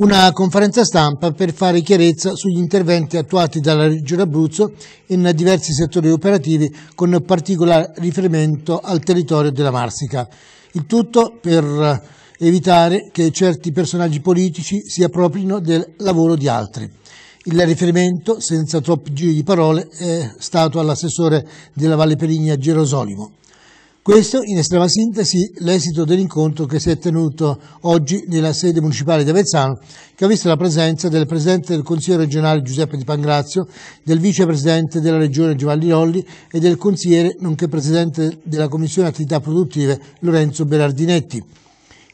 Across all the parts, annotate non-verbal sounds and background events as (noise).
una conferenza stampa per fare chiarezza sugli interventi attuati dalla Regione Abruzzo in diversi settori operativi con particolare riferimento al territorio della Marsica. Il tutto per eh, evitare che certi personaggi politici si appropriino del lavoro di altri. Il riferimento, senza troppi giri di parole, è stato all'assessore della Valle Perigna Gerosolimo. Questo in estrema sintesi l'esito dell'incontro che si è tenuto oggi nella sede municipale di Avezzano, che ha visto la presenza del Presidente del Consiglio regionale Giuseppe Di Pangrazio, del Vicepresidente della Regione Giovanni Rolli e del Consigliere nonché Presidente della Commissione Attività Produttive Lorenzo Berardinetti.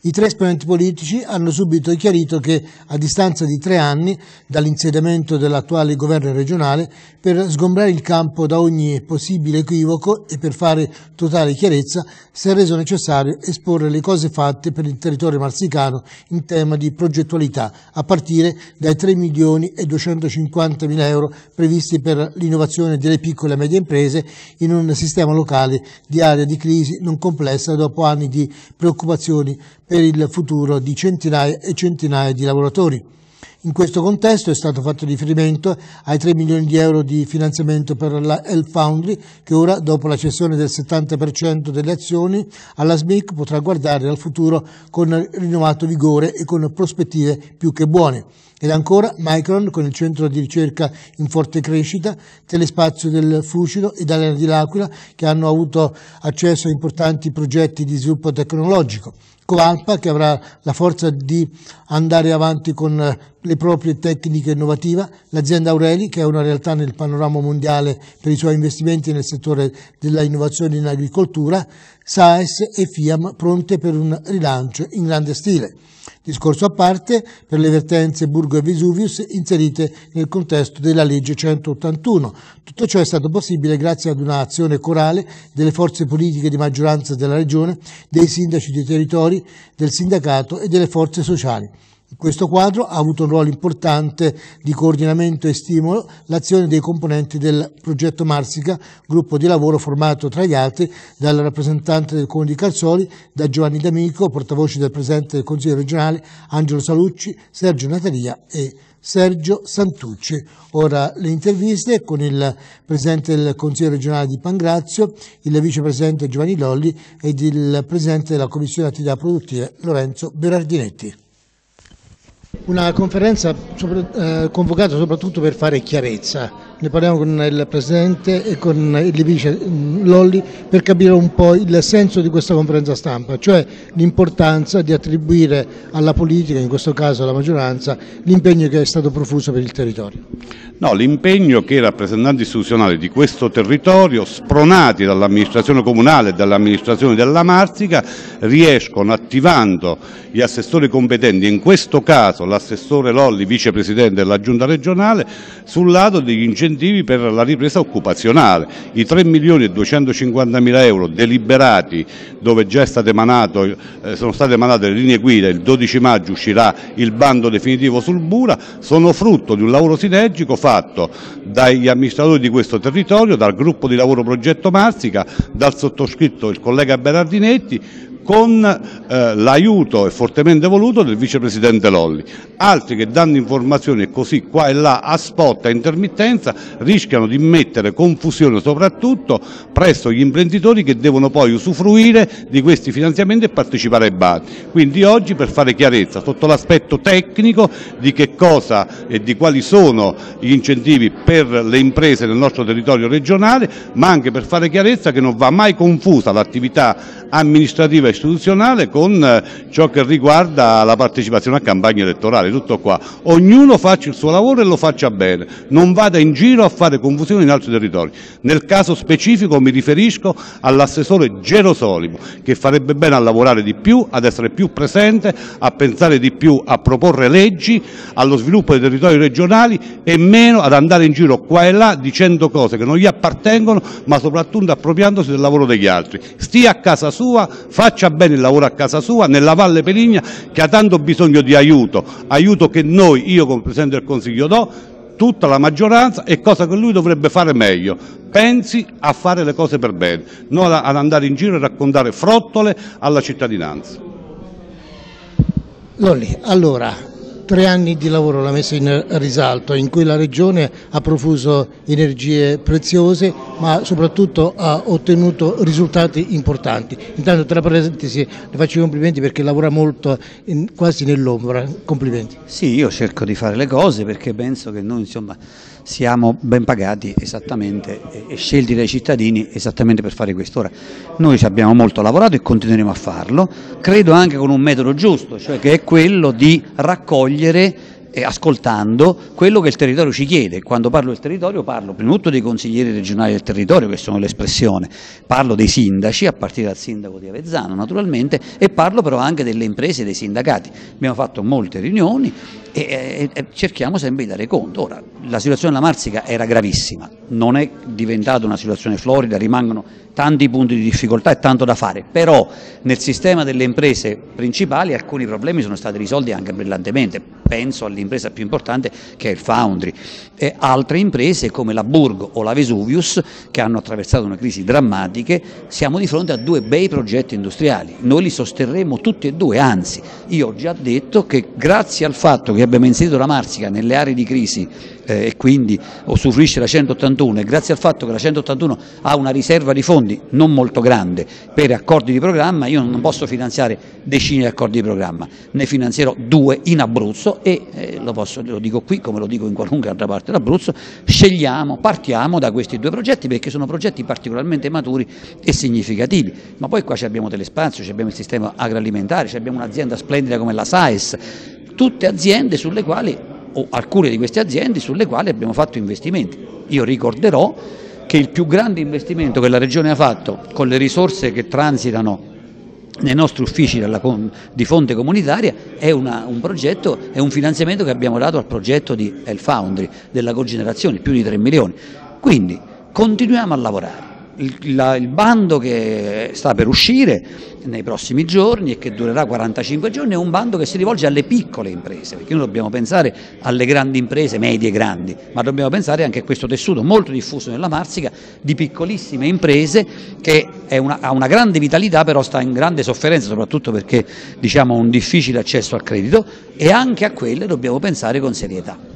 I tre esponenti politici hanno subito chiarito che, a distanza di tre anni dall'insediamento dell'attuale governo regionale, per sgombrare il campo da ogni possibile equivoco e per fare totale chiarezza, si è reso necessario esporre le cose fatte per il territorio marsicano in tema di progettualità, a partire dai 3 milioni e 250 mila euro previsti per l'innovazione delle piccole e medie imprese in un sistema locale di area di crisi non complessa dopo anni di preoccupazioni per per il futuro di centinaia e centinaia di lavoratori. In questo contesto è stato fatto riferimento ai 3 milioni di euro di finanziamento per la El Foundry che ora, dopo la cessione del 70% delle azioni alla SMIC, potrà guardare al futuro con rinnovato vigore e con prospettive più che buone. Ed ancora Micron con il centro di ricerca in forte crescita, Telespazio del Fucino e Arena di L'Aquila che hanno avuto accesso a importanti progetti di sviluppo tecnologico. Coalpa che avrà la forza di andare avanti con eh, le proprie tecniche innovative, l'azienda Aureli che è una realtà nel panorama mondiale per i suoi investimenti nel settore della innovazione in agricoltura, SAES e FIAM pronte per un rilancio in grande stile. Discorso a parte per le vertenze Burgo e Vesuvius inserite nel contesto della legge 181. Tutto ciò è stato possibile grazie ad un'azione corale delle forze politiche di maggioranza della Regione, dei sindaci dei territori, del sindacato e delle forze sociali questo quadro ha avuto un ruolo importante di coordinamento e stimolo l'azione dei componenti del progetto Marsica, gruppo di lavoro formato tra gli altri dal rappresentante del Comune di Calzoli, da Giovanni D'Amico, portavoce del Presidente del Consiglio regionale, Angelo Salucci, Sergio Natalia e Sergio Santucci. Ora le interviste con il Presidente del Consiglio regionale di Pangrazio, il Vicepresidente Giovanni Lolli ed il Presidente della Commissione Attività Produttive Lorenzo Berardinetti. Una conferenza sopra, eh, convocata soprattutto per fare chiarezza ne parliamo con il Presidente e con il Vice mm, Lolli per capire un po' il senso di questa conferenza stampa, cioè l'importanza di attribuire alla politica, in questo caso alla maggioranza, l'impegno che è stato profuso per il territorio. No, l'impegno che i rappresentanti istituzionali di questo territorio, spronati dall'amministrazione comunale e dall'amministrazione della Marsica, riescono attivando gli assessori competenti, in questo caso l'assessore Lolli, vicepresidente della giunta regionale, sul lato degli incendi incentivi per la ripresa occupazionale, i 3 milioni e 250 mila euro deliberati dove già emanato, eh, sono state emanate le linee guida, il 12 maggio uscirà il bando definitivo sul Bura, sono frutto di un lavoro sinergico fatto dagli amministratori di questo territorio, dal gruppo di lavoro progetto Marsica, dal sottoscritto il collega Berardinetti, con eh, l'aiuto e fortemente voluto del vicepresidente Lolli. Altri che danno informazioni così qua e là a spot, a intermittenza, rischiano di mettere confusione soprattutto presso gli imprenditori che devono poi usufruire di questi finanziamenti e partecipare ai bandi. Quindi oggi per fare chiarezza sotto l'aspetto tecnico di che cosa e di quali sono gli incentivi per le imprese nel nostro territorio regionale, ma anche per fare chiarezza che non va mai confusa l'attività amministrativa e istituzionale con eh, ciò che riguarda la partecipazione a campagna elettorale, tutto qua. Ognuno faccia il suo lavoro e lo faccia bene, non vada in giro a fare confusione in altri territori. Nel caso specifico mi riferisco all'assessore Gerosolimo che farebbe bene a lavorare di più, ad essere più presente, a pensare di più, a proporre leggi, allo sviluppo dei territori regionali e meno ad andare in giro qua e là dicendo cose che non gli appartengono ma soprattutto appropriandosi del lavoro degli altri. Stia a casa sua, faccia faccia bene il lavoro a casa sua, nella Valle Perigna che ha tanto bisogno di aiuto, aiuto che noi, io come Presidente del Consiglio do, tutta la maggioranza e cosa che lui dovrebbe fare meglio. Pensi a fare le cose per bene, non ad andare in giro e raccontare frottole alla cittadinanza. Lolli, allora, tre anni di lavoro l'ha messa in risalto, in cui la Regione ha profuso energie preziose ma soprattutto ha ottenuto risultati importanti. Intanto tra parentesi le faccio i complimenti perché lavora molto in, quasi nell'ombra, complimenti. Sì, io cerco di fare le cose perché penso che noi insomma siamo ben pagati esattamente e scelti dai cittadini esattamente per fare questo. Ora, Noi ci abbiamo molto lavorato e continueremo a farlo, credo anche con un metodo giusto, cioè che è quello di raccogliere e eh, ascoltando quello che il territorio ci chiede. Quando parlo del territorio parlo prima di tutto dei consiglieri regionali del territorio, che sono l'espressione, parlo dei sindaci, a partire dal sindaco di Avezzano naturalmente, e parlo però anche delle imprese e dei sindacati. Abbiamo fatto molte riunioni, e, e, cerchiamo sempre di dare conto. Ora, la situazione della Marsica era gravissima, non è diventata una situazione florida, rimangono tanti punti di difficoltà e tanto da fare, però nel sistema delle imprese principali alcuni problemi sono stati risolti anche brillantemente, penso all'impresa più importante che è il Foundry e altre imprese come la Burgo o la Vesuvius che hanno attraversato una crisi drammatica, siamo di fronte a due bei progetti industriali, noi li sosterremo tutti e due, anzi io ho già detto che grazie al fatto che abbiamo inserito la Marsica nelle aree di crisi eh, e quindi usufruisce la 181 e grazie al fatto che la 181 ha una riserva di fondi non molto grande per accordi di programma, io non posso finanziare decine di accordi di programma, ne finanzierò due in Abruzzo e eh, lo, posso, lo dico qui come lo dico in qualunque altra parte dell'Abruzzo, scegliamo, partiamo da questi due progetti perché sono progetti particolarmente maturi e significativi, ma poi qua abbiamo telespazio, abbiamo il sistema agroalimentare, abbiamo un'azienda splendida come la SAES, tutte aziende sulle quali, o alcune di queste aziende sulle quali abbiamo fatto investimenti. Io ricorderò che il più grande investimento che la Regione ha fatto con le risorse che transitano nei nostri uffici di fonte comunitaria è, una, un progetto, è un finanziamento che abbiamo dato al progetto di El Foundry, della cogenerazione, più di 3 milioni. Quindi continuiamo a lavorare il, la, il, bando che sta per uscire nei prossimi giorni e che durerà 45 giorni è un bando che si rivolge alle piccole imprese, perché noi dobbiamo pensare alle grandi imprese, medie e grandi, ma dobbiamo pensare anche a questo tessuto molto diffuso nella Marsica di piccolissime imprese che una, ha una grande vitalità però sta in grande sofferenza, soprattutto perché diciamo, ha un difficile accesso al credito e anche a quelle dobbiamo pensare con serietà.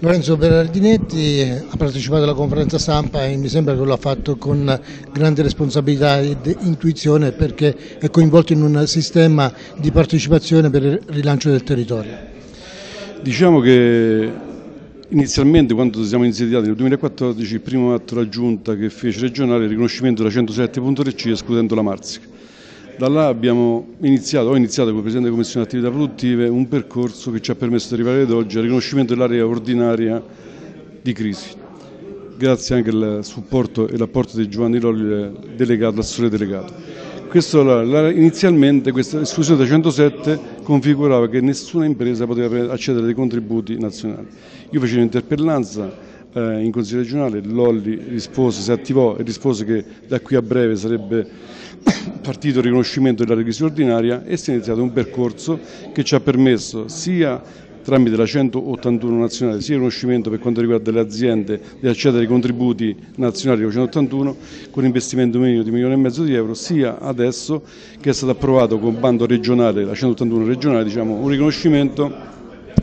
Lorenzo Berardinetti ha partecipato alla conferenza stampa e mi sembra che lo ha fatto con grande responsabilità ed intuizione perché è coinvolto in un sistema di partecipazione per il rilancio del territorio. Diciamo che inizialmente quando siamo insediati nel 2014 il primo atto raggiunta che fece regionale è il riconoscimento della 107.3C escludendo la Marsica. Da là abbiamo iniziato, ho iniziato come Presidente della Commissione Attività Produttive un percorso che ci ha permesso di arrivare ad oggi al riconoscimento dell'area ordinaria di crisi, grazie anche al supporto e l'apporto di Giovanni Lolli, delegato, l'assessore delegato. Questo, inizialmente questa esclusione da 107 configurava che nessuna impresa poteva accedere ai contributi nazionali. Io facevo un'interpellanza eh, in Consiglio regionale, Lolli rispose, si attivò e rispose che da qui a breve sarebbe partito il riconoscimento della requisita ordinaria e si è iniziato un percorso che ci ha permesso sia tramite la 181 nazionale sia il riconoscimento per quanto riguarda le aziende di accedere ai contributi nazionali della 181 con investimento minimo di 1 milione e mezzo di euro sia adesso che è stato approvato con bando regionale, la 181 regionale, diciamo, un riconoscimento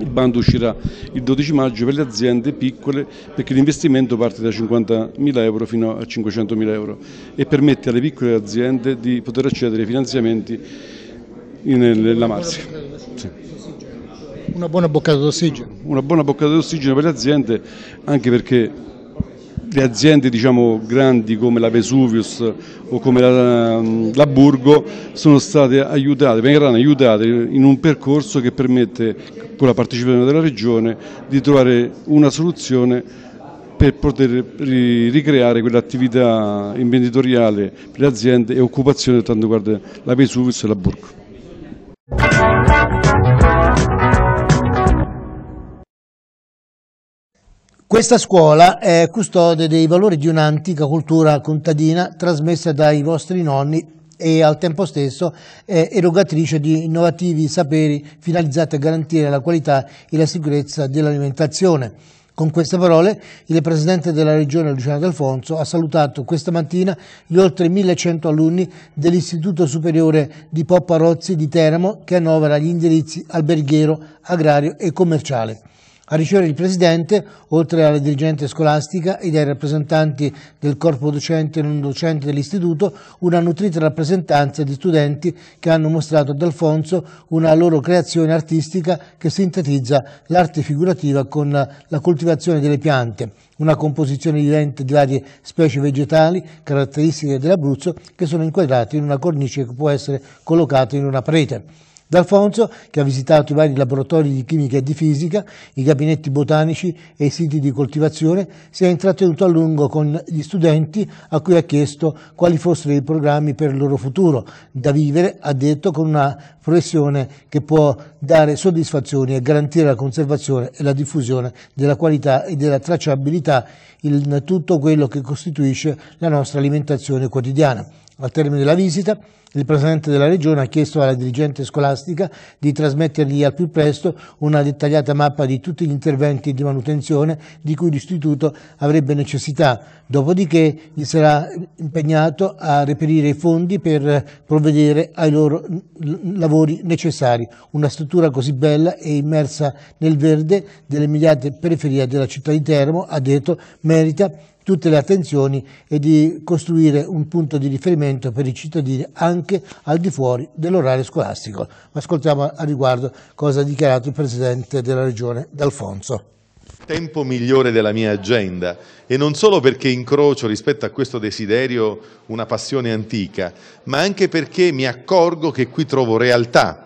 il bando uscirà il 12 maggio per le aziende piccole perché l'investimento parte da 50.000 euro fino a 500.000 euro e permette alle piccole aziende di poter accedere ai finanziamenti nella Marsia. Una buona boccata d'ossigeno. Una buona boccata d'ossigeno per le aziende anche perché le aziende diciamo, grandi come la Vesuvius o come la, la Burgo sono state aiutate, verranno aiutate in un percorso che permette con la partecipazione della Regione di trovare una soluzione per poter ricreare quell'attività imprenditoriale per le aziende e occupazione tanto riguarda la Vesuvius e la Burgo. Questa scuola è custode dei valori di un'antica cultura contadina trasmessa dai vostri nonni e al tempo stesso è erogatrice di innovativi saperi finalizzati a garantire la qualità e la sicurezza dell'alimentazione. Con queste parole il Presidente della Regione Luciano D'Alfonso ha salutato questa mattina gli oltre 1100 alunni dell'Istituto Superiore di Poppa Rozzi di Teramo che annovera gli indirizzi alberghiero, agrario e commerciale. A ricevere il Presidente, oltre alla dirigente scolastica ed ai rappresentanti del corpo docente e non docente dell'Istituto, una nutrita rappresentanza di studenti che hanno mostrato ad Alfonso una loro creazione artistica che sintetizza l'arte figurativa con la coltivazione delle piante, una composizione vivente di varie specie vegetali, caratteristiche dell'Abruzzo, che sono inquadrate in una cornice che può essere collocata in una parete. D'Alfonso, che ha visitato i vari laboratori di chimica e di fisica, i gabinetti botanici e i siti di coltivazione, si è intrattenuto a lungo con gli studenti a cui ha chiesto quali fossero i programmi per il loro futuro, da vivere, ha detto, con una professione che può dare soddisfazioni e garantire la conservazione e la diffusione della qualità e della tracciabilità in tutto quello che costituisce la nostra alimentazione quotidiana. Al termine della visita, il Presidente della Regione ha chiesto alla dirigente scolastica di trasmettergli al più presto una dettagliata mappa di tutti gli interventi di manutenzione di cui l'Istituto avrebbe necessità, dopodiché gli sarà impegnato a reperire i fondi per provvedere ai loro lavori necessari. Una struttura così bella e immersa nel verde delle periferia della città di Termo, ha detto, merita tutte le attenzioni e di costruire un punto di riferimento per i cittadini anche al di fuori dell'orario scolastico. Ascoltiamo a riguardo cosa ha dichiarato il Presidente della Regione D'Alfonso tempo migliore della mia agenda e non solo perché incrocio rispetto a questo desiderio una passione antica, ma anche perché mi accorgo che qui trovo realtà,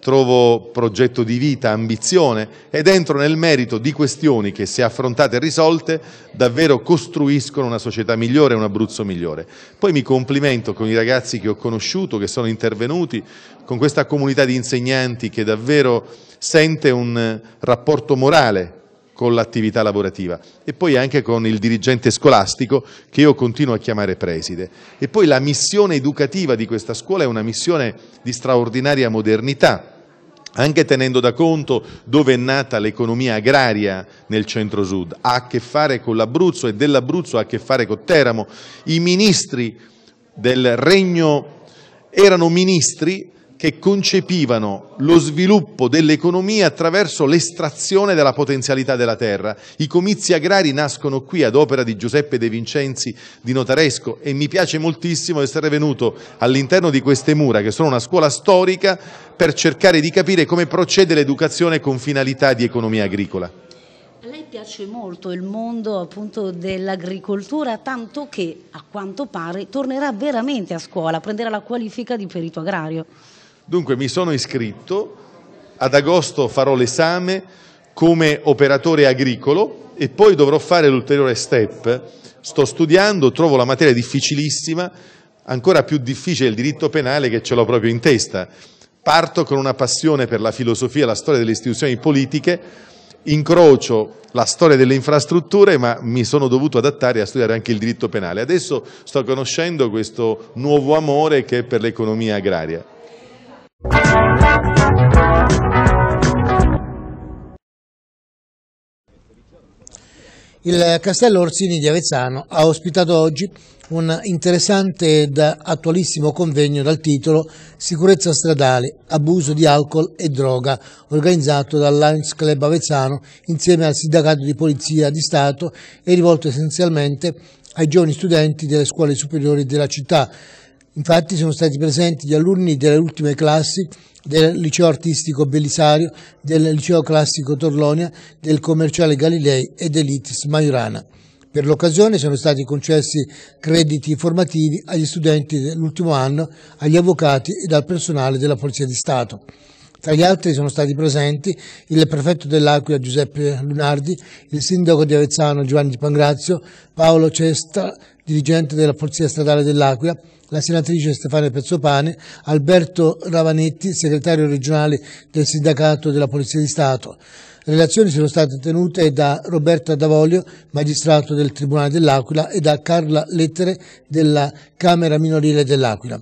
trovo progetto di vita, ambizione ed entro nel merito di questioni che se affrontate e risolte davvero costruiscono una società migliore, un Abruzzo migliore. Poi mi complimento con i ragazzi che ho conosciuto, che sono intervenuti, con questa comunità di insegnanti che davvero sente un rapporto morale con l'attività lavorativa e poi anche con il dirigente scolastico che io continuo a chiamare preside. E poi la missione educativa di questa scuola è una missione di straordinaria modernità anche tenendo da conto dove è nata l'economia agraria nel centro-sud, ha a che fare con l'Abruzzo e dell'Abruzzo ha a che fare con Teramo. I ministri del regno erano ministri che concepivano lo sviluppo dell'economia attraverso l'estrazione della potenzialità della terra. I comizi agrari nascono qui ad opera di Giuseppe De Vincenzi di Notaresco e mi piace moltissimo essere venuto all'interno di queste mura, che sono una scuola storica, per cercare di capire come procede l'educazione con finalità di economia agricola. A lei piace molto il mondo appunto dell'agricoltura, tanto che a quanto pare tornerà veramente a scuola, prenderà la qualifica di perito agrario. Dunque mi sono iscritto, ad agosto farò l'esame come operatore agricolo e poi dovrò fare l'ulteriore step. Sto studiando, trovo la materia difficilissima, ancora più difficile il diritto penale che ce l'ho proprio in testa. Parto con una passione per la filosofia e la storia delle istituzioni politiche, incrocio la storia delle infrastrutture, ma mi sono dovuto adattare a studiare anche il diritto penale. Adesso sto conoscendo questo nuovo amore che è per l'economia agraria. Il Castello Orsini di Avezzano ha ospitato oggi un interessante ed attualissimo convegno dal titolo Sicurezza stradale, abuso di alcol e droga, organizzato dal Lions Club Avezzano insieme al Sindacato di Polizia di Stato e rivolto essenzialmente ai giovani studenti delle scuole superiori della città Infatti sono stati presenti gli alunni delle ultime classi del liceo artistico Belisario, del liceo classico Torlonia, del commerciale Galilei e dell'ITIS Maiorana. Per l'occasione sono stati concessi crediti formativi agli studenti dell'ultimo anno, agli avvocati ed al personale della Polizia di Stato. Tra gli altri sono stati presenti il prefetto dell'Aquila Giuseppe Lunardi, il sindaco di Avezzano Giovanni Pangrazio, Paolo Cesta, dirigente della Polizia Stradale dell'Aquila, la senatrice Stefania Pezzopane, Alberto Ravanetti, segretario regionale del sindacato della Polizia di Stato. Relazioni sono state tenute da Roberta Davoglio, magistrato del Tribunale dell'Aquila, e da Carla Lettere della Camera Minorile dell'Aquila.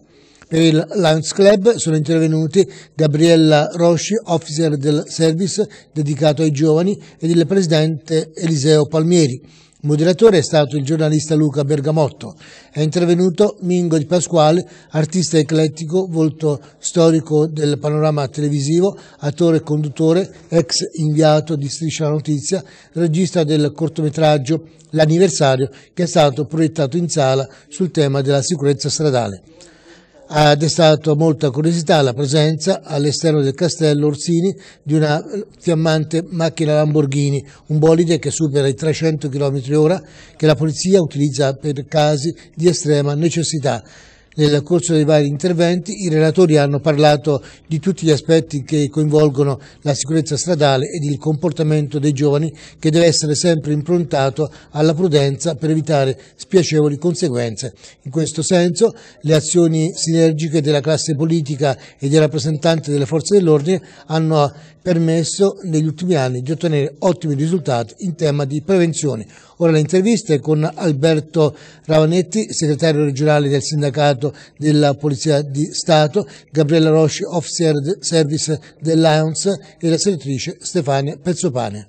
Per il Lions Club sono intervenuti Gabriella Rosci, officer del service dedicato ai giovani, ed il presidente Eliseo Palmieri. Moderatore è stato il giornalista Luca Bergamotto. È intervenuto Mingo Di Pasquale, artista eclettico, volto storico del panorama televisivo, attore e conduttore, ex inviato di Striscia la Notizia, regista del cortometraggio L'anniversario che è stato proiettato in sala sul tema della sicurezza stradale ha destato molta curiosità la presenza all'esterno del castello Orsini di una eh, fiammante macchina Lamborghini, un bolide che supera i 300 km h che la polizia utilizza per casi di estrema necessità nel corso dei vari interventi, i relatori hanno parlato di tutti gli aspetti che coinvolgono la sicurezza stradale ed il comportamento dei giovani che deve essere sempre improntato alla prudenza per evitare spiacevoli conseguenze. In questo senso le azioni sinergiche della classe politica e dei rappresentanti delle forze dell'ordine hanno permesso negli ultimi anni di ottenere ottimi risultati in tema di prevenzione. Ora le interviste con Alberto Ravanetti, segretario regionale del sindacato della Polizia di Stato, Gabriella Rosci, officer service del e la senatrice Stefania Pezzopane.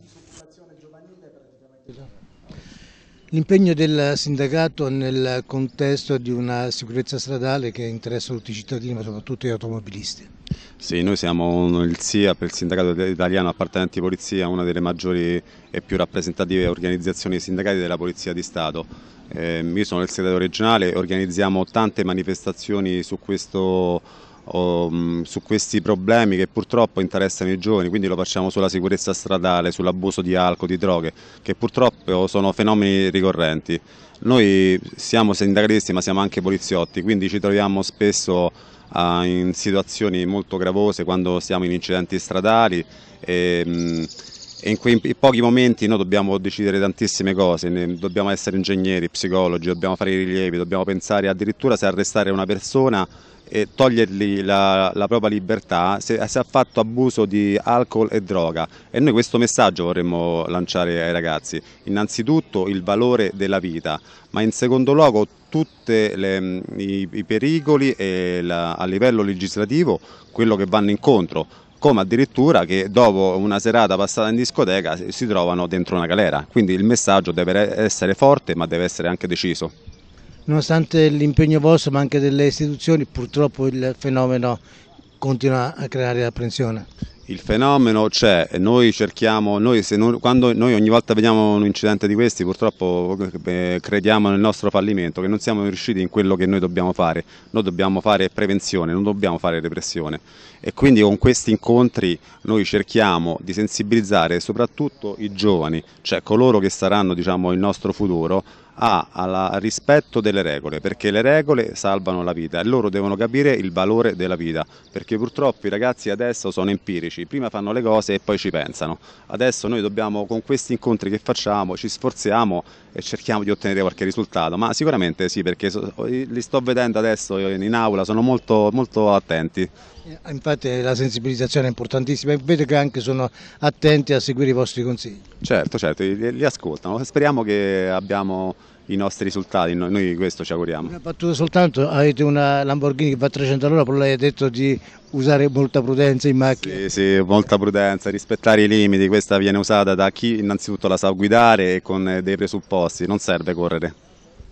L'impegno del sindacato nel contesto di una sicurezza stradale che interessa tutti i cittadini ma soprattutto gli automobilisti. Sì, noi siamo il SIAP, il sindacato italiano appartenente appartenenti polizia, una delle maggiori e più rappresentative organizzazioni sindacali della Polizia di Stato. Eh, io sono il segretario regionale, organizziamo tante manifestazioni su questo su questi problemi che purtroppo interessano i giovani, quindi lo facciamo sulla sicurezza stradale, sull'abuso di alcol, di droghe, che purtroppo sono fenomeni ricorrenti. Noi siamo sindacalisti ma siamo anche poliziotti, quindi ci troviamo spesso in situazioni molto gravose quando siamo in incidenti stradali e, ehm, e in, quei, in pochi momenti noi dobbiamo decidere tantissime cose, dobbiamo essere ingegneri, psicologi, dobbiamo fare i rilievi, dobbiamo pensare addirittura se arrestare una persona e togliergli la, la propria libertà se, se, ha fatto abuso di alcol e droga e noi questo messaggio vorremmo lanciare ai ragazzi innanzitutto il valore della vita ma in secondo luogo tutti i, i, pericoli e la, a livello legislativo quello che vanno incontro come addirittura che dopo una serata passata in discoteca si trovano dentro una galera. Quindi il messaggio deve essere forte ma deve essere anche deciso. Nonostante l'impegno vostro ma anche delle istituzioni, purtroppo il fenomeno continua a creare apprensione il fenomeno c'è noi cerchiamo, noi, non, quando noi ogni volta vediamo un incidente di questi purtroppo eh, crediamo nel nostro fallimento, che non siamo riusciti in quello che noi dobbiamo fare, noi dobbiamo fare prevenzione, non dobbiamo fare repressione e quindi con questi incontri noi cerchiamo di sensibilizzare soprattutto i giovani, cioè coloro che saranno diciamo, il nostro futuro, a al rispetto delle regole, perché le regole salvano la vita e loro devono capire il valore della vita, perché purtroppo i ragazzi adesso sono empirici, prima fanno le cose e poi ci pensano. Adesso noi dobbiamo con questi incontri che facciamo ci sforziamo e cerchiamo di ottenere qualche risultato, ma sicuramente sì, perché li sto vedendo adesso in aula, sono molto, molto attenti. Eh, infatti eh, la sensibilizzazione è importantissima e vedo che anche sono attenti a seguire i vostri consigli. Certo, certo, li, li ascoltano, speriamo che abbiamo i nostri risultati, noi questo ci auguriamo. Una battuta soltanto, avete una Lamborghini che va a 300 all'ora, però lei ha detto di usare molta prudenza in macchina. Sì, sì, molta prudenza, rispettare i limiti, questa viene usata da chi innanzitutto la sa guidare e con eh, dei presupposti, non serve correre.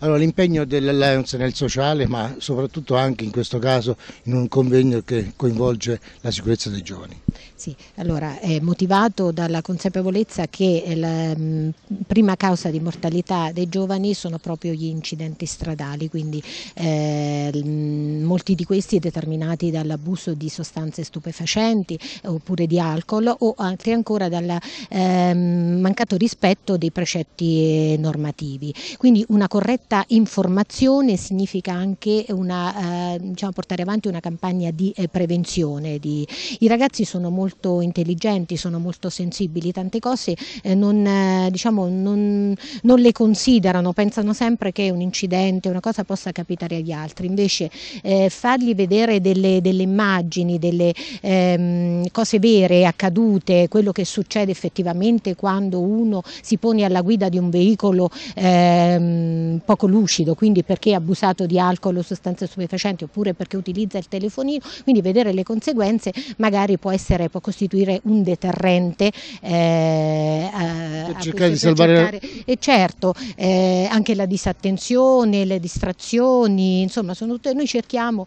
Allora, l'impegno dell'Alliance nel sociale, ma soprattutto anche in questo caso in un convegno che coinvolge la sicurezza dei giovani. Sì, allora è motivato dalla consapevolezza che eh, la mm, prima causa di mortalità dei giovani sono proprio gli incidenti stradali, quindi eh, mm, molti di questi determinati dall'abuso di sostanze stupefacenti eh, oppure di alcol o altri ancora dal eh, mancato rispetto dei precetti normativi. Quindi una corretta informazione significa anche una, eh, diciamo, portare avanti una campagna di eh, prevenzione. Di... I ragazzi sono molto molto intelligenti, sono molto sensibili, tante cose eh, non, eh, diciamo, non, non, le considerano, pensano sempre che un incidente, una cosa possa capitare agli altri, invece eh, fargli vedere delle, delle immagini, delle ehm, cose vere, accadute, quello che succede effettivamente quando uno si pone alla guida di un veicolo ehm, poco lucido, quindi perché è abusato di alcol o sostanze stupefacenti oppure perché utilizza il telefonino, quindi vedere le conseguenze magari può essere può costituire un deterrente eh, a, per cercare di salvare cercare, e certo eh, anche la disattenzione le distrazioni insomma sono tutte noi cerchiamo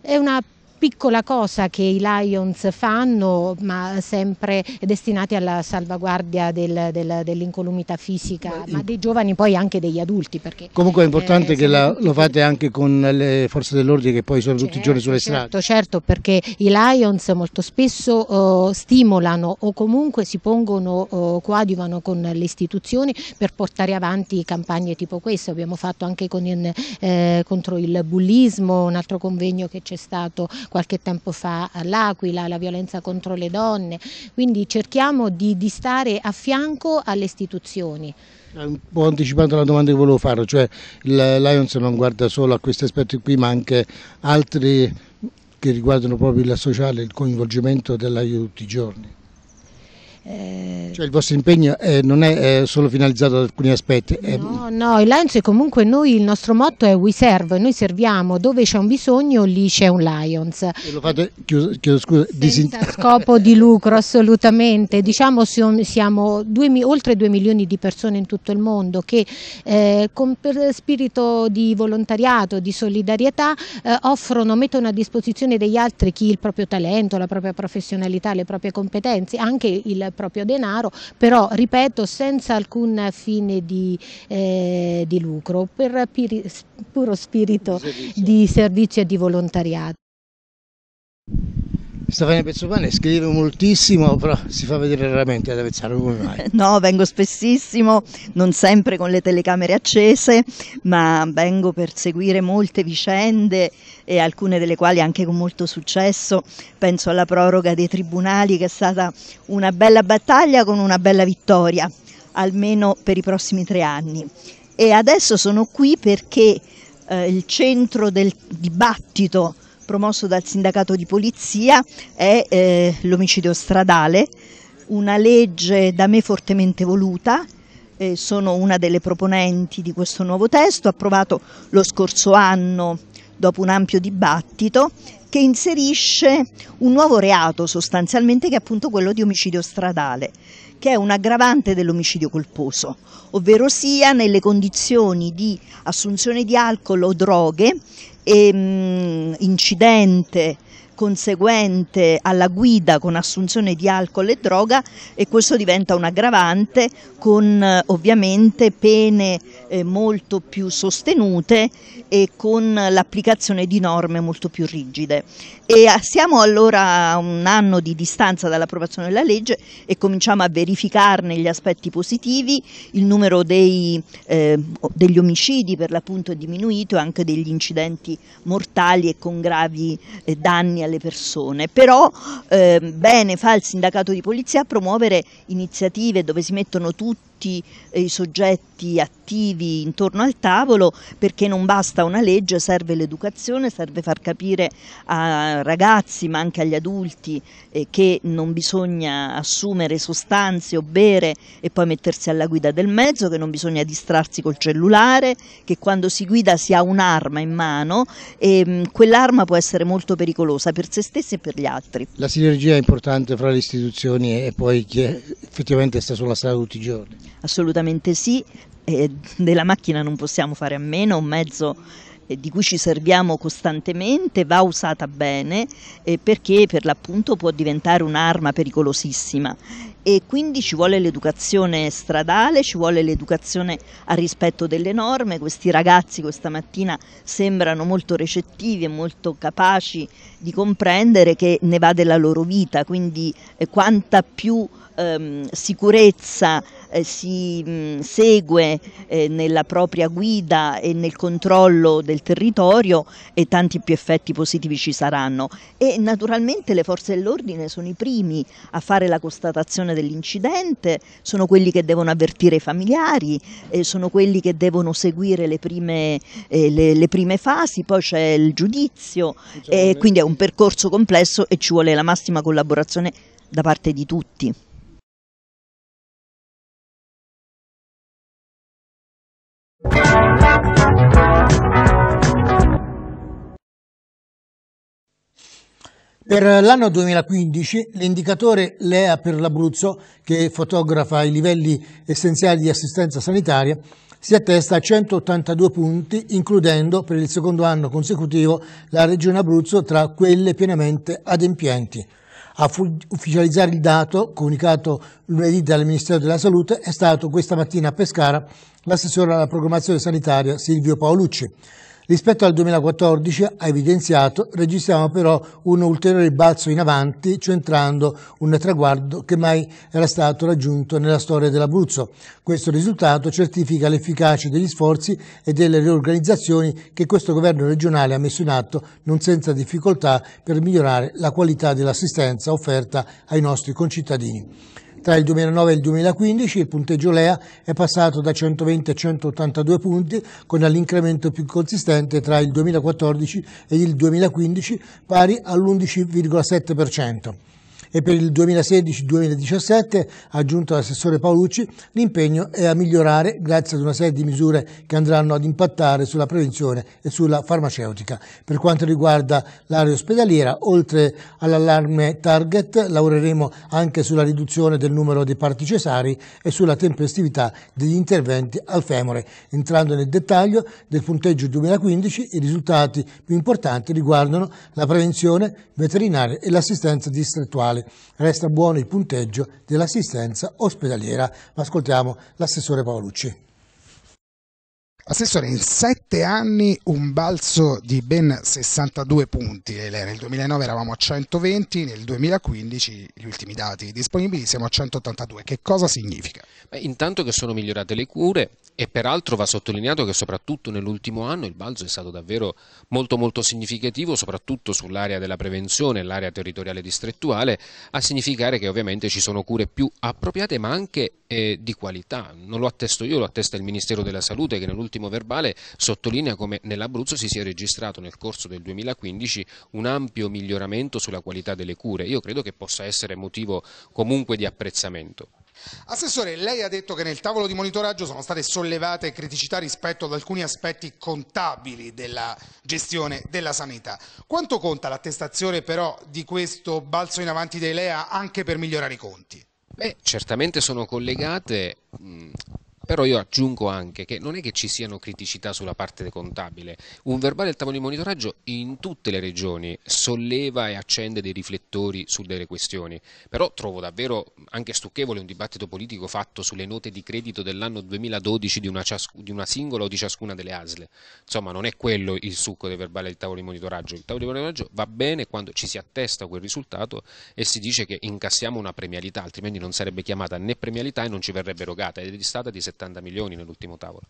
è una piccola cosa che i Lions fanno, ma sempre destinati alla salvaguardia del, del, dell'incolumità fisica, ma dei giovani poi anche degli adulti. Comunque è importante eh, che la, lo fate anche con le forze dell'ordine che poi sono certo, tutti i giorni sulle certo, strade. Certo, certo, perché i Lions molto spesso uh, stimolano o comunque si pongono, uh, coadiuvano con le istituzioni per portare avanti campagne tipo questa, abbiamo fatto anche con, eh, contro il bullismo, un altro convegno che c'è stato qualche tempo fa all'Aquila, la violenza contro le donne, quindi cerchiamo di, di stare a fianco alle istituzioni. Eh, un po' anticipando la domanda che volevo fare, cioè il Lions non guarda solo a questi aspetti qui ma anche altri che riguardano proprio la sociale, il coinvolgimento dell'aiuto tutti i giorni. Eh, cioè il vostro impegno eh, non è eh, solo finalizzato ad alcuni aspetti? È... Eh. No, no, il Lions è comunque noi, il nostro motto è We Serve, noi serviamo dove c'è un bisogno, lì c'è un Lions. E lo fate, chiedo, chiedo scusa, senza disin... scopo di (laughs) lucro assolutamente, diciamo siamo due, oltre 2 milioni di persone in tutto il mondo che eh, con spirito di volontariato, di solidarietà eh, offrono, mettono a disposizione degli altri chi il proprio talento, la propria professionalità, le proprie competenze, anche il proprio denaro, però ripeto senza alcun fine di, eh, di lucro, per piri, puro spirito di servizio. di servizio e di volontariato. Stefania Pezzopane scrive moltissimo, però si fa vedere raramente ad Avezzano, come mai? (laughs) No, vengo spessissimo, non sempre con le telecamere accese, ma vengo per seguire molte vicende e alcune delle quali anche con molto successo. Penso alla proroga dei tribunali che è stata una bella battaglia con una bella vittoria, almeno per i prossimi tre anni. E adesso sono qui perché eh, il centro del dibattito promosso dal sindacato di polizia è eh, l'omicidio stradale, una legge da me fortemente voluta, eh, sono una delle proponenti di questo nuovo testo, approvato lo scorso anno dopo un ampio dibattito, che inserisce un nuovo reato sostanzialmente che è appunto quello di omicidio stradale, che è un aggravante dell'omicidio colposo, ovvero sia nelle condizioni di assunzione di alcol o droghe e, ehm, incidente conseguente alla guida con assunzione di alcol e droga e questo diventa un aggravante con eh, ovviamente pene eh, molto più sostenute e con l'applicazione di norme molto più rigide. E ah, siamo allora a un anno di distanza dall'approvazione della legge e cominciamo a verificarne gli aspetti positivi, il numero dei, eh, degli omicidi per l'appunto è diminuito e anche degli incidenti mortali e con gravi eh, danni alle persone, però ehm, bene fa il sindacato di polizia a promuovere iniziative dove si mettono tutti tutti eh, i soggetti attivi intorno al tavolo perché non basta una legge, serve l'educazione, serve far capire a ragazzi ma anche agli adulti eh, che non bisogna assumere sostanze o bere e poi mettersi alla guida del mezzo, che non bisogna distrarsi col cellulare, che quando si guida si ha un'arma in mano e ehm, quell'arma può essere molto pericolosa per se stessi e per gli altri. La sinergia è importante fra le istituzioni e poi chi è, effettivamente sta sulla strada tutti i giorni assolutamente sì, e della macchina non possiamo fare a meno, un mezzo eh, di cui ci serviamo costantemente va usata bene eh, perché per l'appunto può diventare un'arma pericolosissima e quindi ci vuole l'educazione stradale, ci vuole l'educazione al rispetto delle norme, questi ragazzi questa mattina sembrano molto recettivi e molto capaci di comprendere che ne va della loro vita, quindi eh, quanta più ehm, sicurezza eh, si mh, segue eh, nella propria guida e nel controllo del territorio e tanti più effetti positivi ci saranno. E naturalmente le forze dell'ordine sono i primi a fare la constatazione dell'incidente, sono quelli che devono avvertire i familiari, eh, sono quelli che devono seguire le prime, eh, le, le prime fasi, poi c'è il giudizio, quindi è un percorso complesso e ci vuole la massima collaborazione da parte di tutti. Per l'anno 2015 l'indicatore LEA per l'Abruzzo, che fotografa i livelli essenziali di assistenza sanitaria, si attesta a 182 punti, includendo per il secondo anno consecutivo la Regione Abruzzo tra quelle pienamente adempienti a ufficializzare il dato, comunicato lunedì dal Ministero della Salute, è stato questa mattina a Pescara l'assessore alla programmazione sanitaria Silvio Paolucci. Rispetto al 2014, ha evidenziato, registriamo però un ulteriore balzo in avanti, centrando un traguardo che mai era stato raggiunto nella storia dell'Abruzzo. Questo risultato certifica l'efficacia degli sforzi e delle riorganizzazioni che questo governo regionale ha messo in atto non senza difficoltà per migliorare la qualità dell'assistenza offerta ai nostri concittadini. Tra il 2009 e il 2015 il punteggio Lea è passato da 120 a 182 punti con l'incremento più consistente tra il 2014 e il 2015 pari all'11,7% e per il 2016-2017, ha aggiunto l'assessore Paolucci, l'impegno è a migliorare grazie ad una serie di misure che andranno ad impattare sulla prevenzione e sulla farmaceutica. Per quanto riguarda l'area ospedaliera, oltre all'allarme target, lavoreremo anche sulla riduzione del numero dei parti cesari e sulla tempestività degli interventi al femore. Entrando nel dettaglio del punteggio 2015, i risultati più importanti riguardano la prevenzione veterinaria e l'assistenza distrettuale ospedale. Resta buono il punteggio dell'assistenza ospedaliera. ascoltiamo l'assessore Paolucci. Assessore, in sette anni un balzo di ben 62 punti. Eh, nel 2009 eravamo a 120, nel 2015, gli ultimi dati disponibili, siamo a 182. Che cosa significa? Beh, intanto che sono migliorate le cure e peraltro va sottolineato che soprattutto nell'ultimo anno il balzo è stato davvero molto molto significativo, soprattutto sull'area della prevenzione, l'area territoriale distrettuale, a significare che ovviamente ci sono cure più appropriate ma anche eh, di qualità. Non lo attesto io, lo attesta il Ministero della Salute che nell'ultimo L'ultimo verbale sottolinea come nell'Abruzzo si sia registrato nel corso del 2015 un ampio miglioramento sulla qualità delle cure. Io credo che possa essere motivo comunque di apprezzamento. Assessore, lei ha detto che nel tavolo di monitoraggio sono state sollevate criticità rispetto ad alcuni aspetti contabili della gestione della sanità. Quanto conta l'attestazione però di questo balzo in avanti dei LEA anche per migliorare i conti? Beh, certamente sono collegate mh, però io aggiungo anche che non è che ci siano criticità sulla parte contabile, un verbale del tavolo di monitoraggio in tutte le regioni solleva e accende dei riflettori su delle questioni, però trovo davvero anche stucchevole un dibattito politico fatto sulle note di credito dell'anno 2012 di una, di una singola o di ciascuna delle ASL, insomma non è quello il succo del verbale del tavolo di monitoraggio, il tavolo di monitoraggio va bene quando ci si attesta quel risultato e si dice che incassiamo una premialità, altrimenti non sarebbe chiamata né premialità e non ci verrebbe erogata ed è stata di 70%. 70 milioni nell'ultimo tavolo.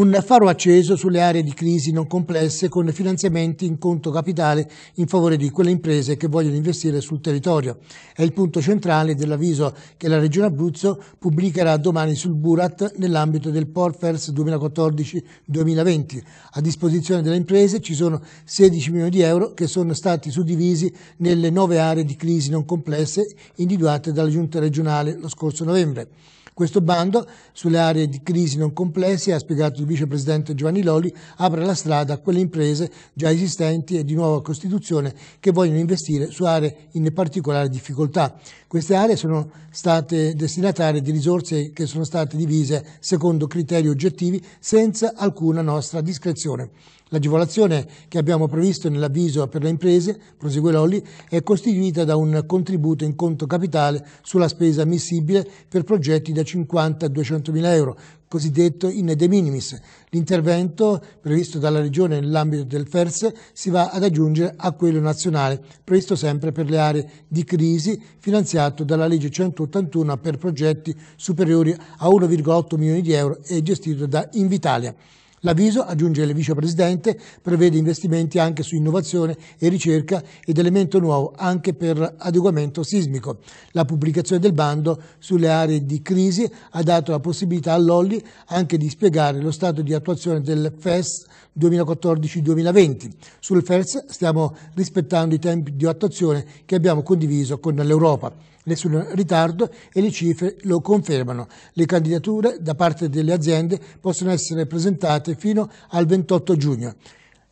un faro acceso sulle aree di crisi non complesse con finanziamenti in conto capitale in favore di quelle imprese che vogliono investire sul territorio. È il punto centrale dell'avviso che la Regione Abruzzo pubblicherà domani sul Burat nell'ambito del Porfers 2014-2020. A disposizione delle imprese ci sono 16 milioni di euro che sono stati suddivisi nelle nove aree di crisi non complesse individuate dalla Giunta regionale lo scorso novembre. Questo bando sulle aree di crisi non complesse, ha spiegato il vicepresidente Giovanni Loli, apre la strada a quelle imprese già esistenti e di nuova Costituzione che vogliono investire su aree in particolare difficoltà. Queste aree sono state destinatarie di risorse che sono state divise secondo criteri oggettivi senza alcuna nostra discrezione. L'agevolazione che abbiamo previsto nell'avviso per le imprese, prosegue Lolli, è costituita da un contributo in conto capitale sulla spesa ammissibile per progetti da 50 a 200 mila euro, cosiddetto in de minimis. L'intervento previsto dalla Regione nell'ambito del FERS si va ad aggiungere a quello nazionale, previsto sempre per le aree di crisi, finanziato dalla legge 181 per progetti superiori a 1,8 milioni di euro e gestito da Invitalia. L'avviso, aggiunge il vicepresidente, prevede investimenti anche su innovazione e ricerca ed elemento nuovo anche per adeguamento sismico. La pubblicazione del bando sulle aree di crisi ha dato la possibilità all'Olli anche di spiegare lo stato di attuazione del FES 2014-2020. Sul FES stiamo rispettando i tempi di attuazione che abbiamo condiviso con l'Europa nessun ritardo e le cifre lo confermano. Le candidature da parte delle aziende possono essere presentate fino al 28 giugno.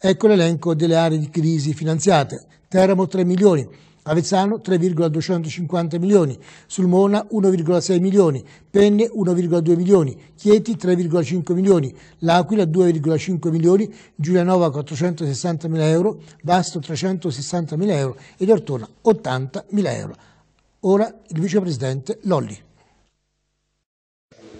Ecco l'elenco delle aree di crisi finanziate. Teramo 3 milioni, Avezzano 3,250 milioni, Sulmona 1,6 milioni, Penne 1,2 milioni, Chieti 3,5 milioni, L'Aquila 2,5 milioni, Giulianova 460 mila euro, Vasto 360 mila euro ed Ortona 80 mila euro. Ora il vicepresidente Lolli.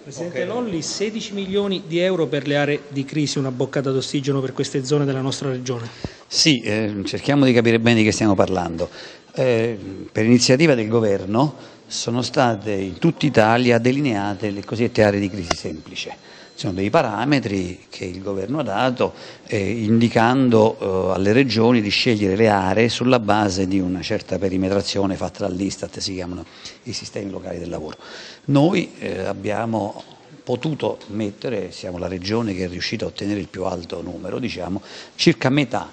Presidente okay. Lolli, 16 milioni di euro per le aree di crisi, una boccata d'ossigeno per queste zone della nostra regione. Sì, eh, cerchiamo di capire bene di che stiamo parlando. Eh, per iniziativa del governo sono state in tutta Italia delineate le cosiddette aree di crisi semplice sono dei parametri che il governo ha dato eh, indicando eh, alle regioni di scegliere le aree sulla base di una certa perimetrazione fatta dall'Istat, si chiamano i sistemi locali del lavoro. Noi eh, abbiamo potuto mettere, siamo la regione che è riuscita a ottenere il più alto numero, diciamo, circa metà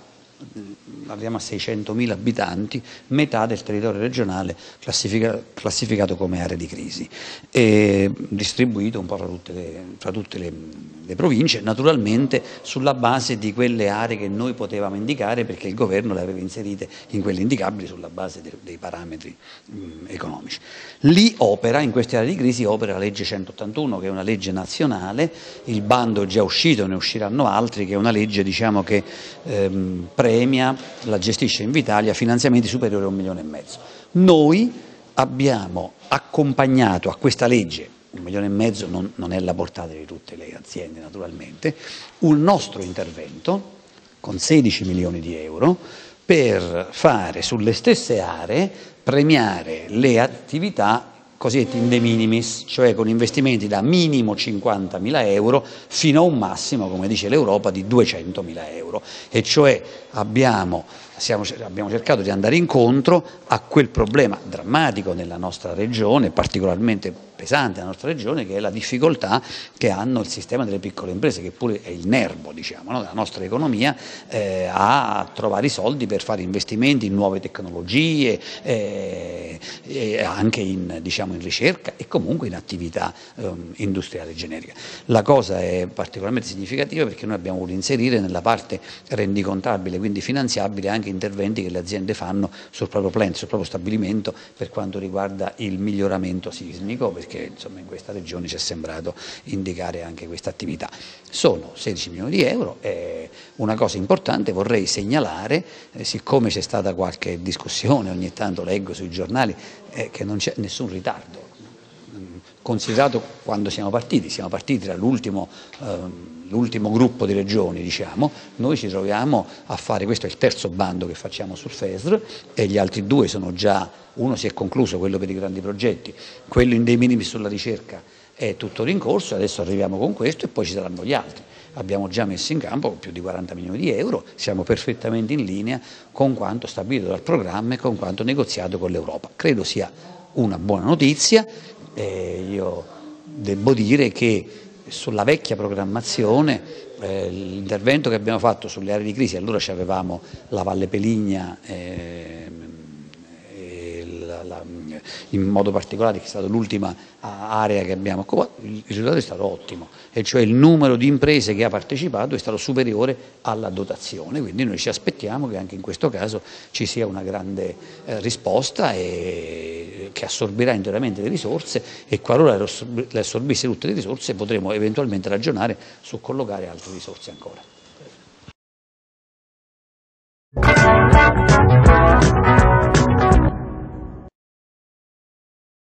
arriviamo a 600.000 abitanti, metà del territorio regionale classifica, classificato come area di crisi, e distribuito un po' fra tutte, le, fra tutte le, le, province, naturalmente sulla base di quelle aree che noi potevamo indicare perché il governo le aveva inserite in quelle indicabili sulla base de, dei parametri mh, economici. Lì opera, in queste aree di crisi, opera la legge 181 che è una legge nazionale, il bando è già uscito, ne usciranno altri, che è una legge diciamo, che ehm, premia, la gestisce in Vitalia, finanziamenti superiori a un milione e mezzo. Noi abbiamo accompagnato a questa legge, un milione e mezzo non, non è la portata di tutte le aziende naturalmente, un nostro intervento con 16 milioni di euro per fare sulle stesse aree premiare le attività cosiddetti in de minimis, cioè con investimenti da minimo 50.000 euro fino a un massimo, come dice l'Europa, di 200.000 euro. E cioè abbiamo siamo, abbiamo cercato di andare incontro a quel problema drammatico nella nostra regione, particolarmente pesante nella nostra regione, che è la difficoltà che hanno il sistema delle piccole imprese, che pure è il nervo diciamo, no, della nostra economia, eh, a trovare i soldi per fare investimenti in nuove tecnologie, eh, eh, anche in, diciamo, in, ricerca e comunque in attività ehm, industriale generica. La cosa è particolarmente significativa perché noi abbiamo voluto inserire nella parte rendicontabile, quindi finanziabile, anche anche interventi che le aziende fanno sul proprio plan, sul proprio stabilimento per quanto riguarda il miglioramento sismico, perché insomma, in questa regione ci è sembrato indicare anche questa attività. Sono 16 milioni di euro, eh, una cosa importante vorrei segnalare, eh, siccome c'è stata qualche discussione, ogni tanto leggo sui giornali, eh, che non c'è nessun ritardo mm, considerato quando siamo partiti, siamo partiti dall'ultimo ehm, l'ultimo gruppo di regioni, diciamo, noi ci troviamo a fare, questo è il terzo bando che facciamo sul FESR e gli altri due sono già, uno si è concluso, quello per i grandi progetti, quello in dei minimi sulla ricerca è tutto in corso, adesso arriviamo con questo e poi ci saranno gli altri. Abbiamo già messo in campo più di 40 milioni di euro, siamo perfettamente in linea con quanto stabilito dal programma e con quanto negoziato con l'Europa. Credo sia una buona notizia, eh, io devo dire che sulla vecchia programmazione, eh, l'intervento che abbiamo fatto sulle aree di crisi, allora avevamo la Valle Peligna, eh, in modo particolare, che è stata l'ultima area che abbiamo occupato, il risultato è stato ottimo, e cioè il numero di imprese che ha partecipato è stato superiore alla dotazione, quindi noi ci aspettiamo che anche in questo caso ci sia una grande eh, risposta e, che assorbirà interamente le risorse e qualora le assorbisse tutte le risorse potremo eventualmente ragionare su collocare altre risorse ancora.